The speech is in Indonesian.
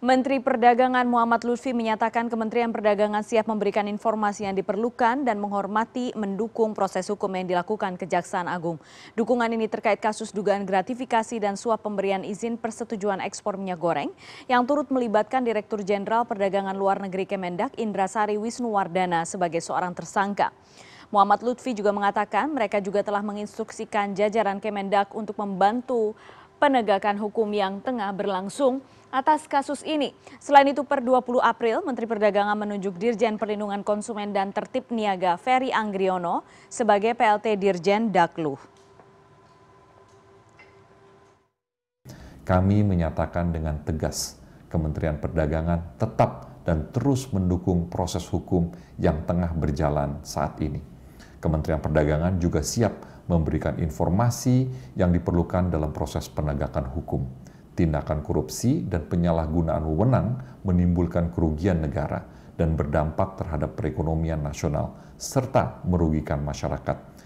Menteri Perdagangan Muhammad Lutfi menyatakan Kementerian Perdagangan siap memberikan informasi yang diperlukan dan menghormati mendukung proses hukum yang dilakukan Kejaksaan Agung. Dukungan ini terkait kasus dugaan gratifikasi dan suap pemberian izin persetujuan ekspor minyak goreng yang turut melibatkan Direktur Jenderal Perdagangan Luar Negeri Kemendak Indra Indrasari Wisnuwardana sebagai seorang tersangka. Muhammad Lutfi juga mengatakan mereka juga telah menginstruksikan jajaran Kemendak untuk membantu penegakan hukum yang tengah berlangsung atas kasus ini. Selain itu per 20 April, Menteri Perdagangan menunjuk Dirjen Perlindungan Konsumen dan Tertib Niaga Ferry Anggriono sebagai PLT Dirjen Daklu. Kami menyatakan dengan tegas Kementerian Perdagangan tetap dan terus mendukung proses hukum yang tengah berjalan saat ini. Kementerian Perdagangan juga siap memberikan informasi yang diperlukan dalam proses penegakan hukum. Tindakan korupsi dan penyalahgunaan wewenang menimbulkan kerugian negara dan berdampak terhadap perekonomian nasional, serta merugikan masyarakat